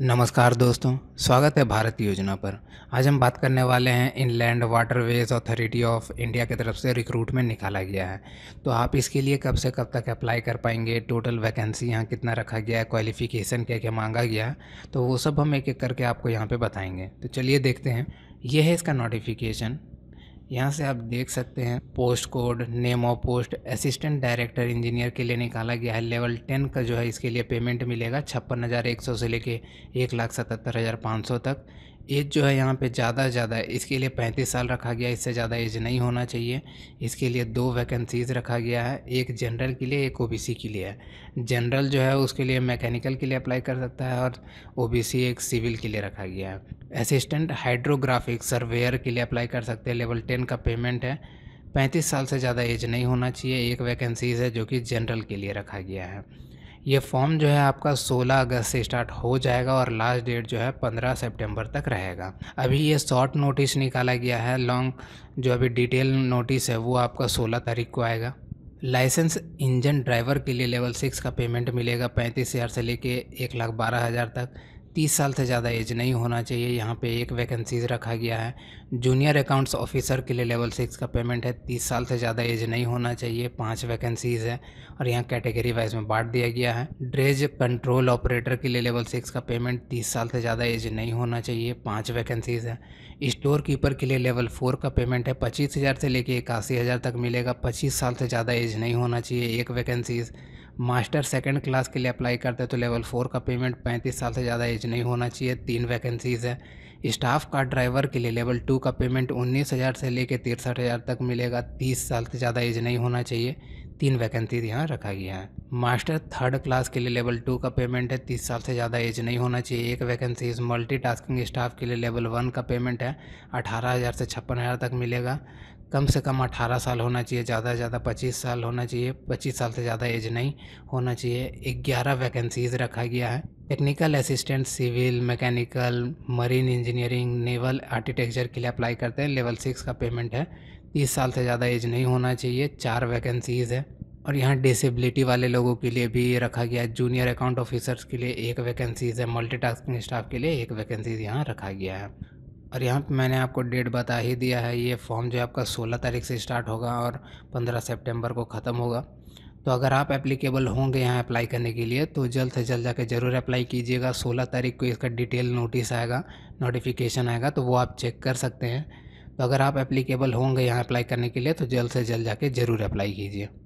नमस्कार दोस्तों स्वागत है भारत योजना पर आज हम बात करने वाले हैं Inland Waterways Authority of India की तरफ से रिक्रूटमेंट निकाला गया है तो आप इसके लिए कब से कब तक अप्लाई कर पाएंगे टोटल वैकेंसी यहाँ कितना रखा गया है क्वालिफ़िकेशन क्या क्या मांगा गया तो वो सब हम एक एक करके आपको यहाँ पर बताएँगे तो चलिए देखते हैं यह है इसका नोटिफिकेशन यहाँ से आप देख सकते हैं post code name of post assistant director engineer के लिए निकाला गया है लेवल टेन का जो है इसके लिए पेमेंट मिलेगा छप्पन हज़ार एक सौ से लेके एक लाख सतहत्तर हज़ार पाँच सौ तक एज जो है यहाँ पे ज़्यादा से ज़्यादा है इसके लिए पैंतीस साल रखा गया इससे ज़्यादा एज नहीं होना चाहिए इसके लिए दो वैकेंसीज़ रखा गया है एक जनरल के लिए एक ओबीसी के लिए जनरल जो है उसके लिए मैकेनिकल के लिए अप्लाई कर सकता है और ओबीसी एक सिविल के लिए रखा गया है असिस्टेंट हाइड्रोग्राफिक सर्वेयर के लिए अप्लाई कर सकते हैं लेवल टेन का पेमेंट है पैंतीस साल से ज़्यादा एज नहीं होना चाहिए एक वैकेंसीज़ है जो कि जनरल के लिए रखा गया है ये फॉर्म जो है आपका 16 अगस्त से स्टार्ट हो जाएगा और लास्ट डेट जो है 15 सितंबर तक रहेगा अभी ये शॉर्ट नोटिस निकाला गया है लॉन्ग जो अभी डिटेल नोटिस है वो आपका 16 तारीख को आएगा लाइसेंस इंजन ड्राइवर के लिए लेवल सिक्स का पेमेंट मिलेगा पैंतीस हज़ार से लेके एक लाख बारह हज़ार तक तीस साल से ज़्यादा एज नहीं होना चाहिए यहाँ पे एक वैकेंसीज रखा गया है जूनियर अकाउंट्स ऑफिसर के लिए लेवल सिक्स का पेमेंट है तीस साल से ज़्यादा एज नहीं होना चाहिए पांच वैकेंसीज है और यहाँ कैटेगरी वाइज में बांट दिया गया है ड्रेज कंट्रोल ऑपरेटर के लिए लेवल सिक्स का पेमेंट तीस साल से ज़्यादा एज नहीं होना चाहिए पाँच वैकेंसीज है स्टोर कीपर के लिए लेवल फोर का पेमेंट है पच्चीस हज़ार से लेकर इक्यासी हज़ार तक मिलेगा पच्चीस साल से ज़्यादा एज नहीं होना चाहिए एक वैकेंसीज़ मास्टर सेकेंड क्लास के लिए अप्लाई करते हैं तो लेवल फोर का पेमेंट पैंतीस साल से ज़्यादा एज नहीं होना चाहिए तीन वैकेंसीज़ है स्टाफ का ड्राइवर के लिए लेवल टू का पेमेंट उन्नीस हज़ार से लेकर तिरसठ हज़ार तक मिलेगा तीस साल से ज़्यादा एज नहीं होना चाहिए तीन वैकेंसीज यहाँ रखा गया है मास्टर थर्ड क्लास के लिए लेवल टू का पेमेंट है तीस साल से ज़्यादा एज नहीं होना चाहिए एक वैकेंसी टास्किंग स्टाफ के लिए लेवल वन का पेमेंट है अठारह हज़ार से छप्पन हज़ार तक मिलेगा कम से कम 18 साल होना चाहिए ज़्यादा से ज़्यादा 25 साल होना चाहिए 25 साल से ज़्यादा एज नहीं होना चाहिए ग्यारह वैकेंसीज रखा गया है technical assistant civil mechanical marine engineering naval architecture के लिए अप्लाई करते हैं लेवल सिक्स का पेमेंट है तीस साल से ज़्यादा एज नहीं होना चाहिए चार वैकेंसीज़ है और यहाँ डिसेबिलिटी वाले लोगों के लिए भी रखा गया है जूनियर अकाउंट ऑफिसर्स के लिए एक वैकेंसीज़ है मल्टीटास्किंग स्टाफ के लिए एक वैकेंसीज़ यहाँ रखा गया है और यहाँ पे मैंने आपको डेट बता ही दिया है ये फॉर्म जो है आपका 16 तारीख से स्टार्ट होगा और 15 सितंबर को ख़त्म होगा तो अगर आप एप्लीकेबल होंगे यहाँ अप्लाई करने के लिए तो जल्द से जल्द जाके ज़रूर अप्लाई कीजिएगा सोलह तारीख को इसका डिटेल नोटिस आएगा नोटिफिकेशन आएगा तो वो आप चेक कर सकते हैं तो अगर आप एप्लीकेबल होंगे यहाँ अप्लाई करने के लिए तो जल्द से जल्द जाके ज़रूर अप्लाई कीजिए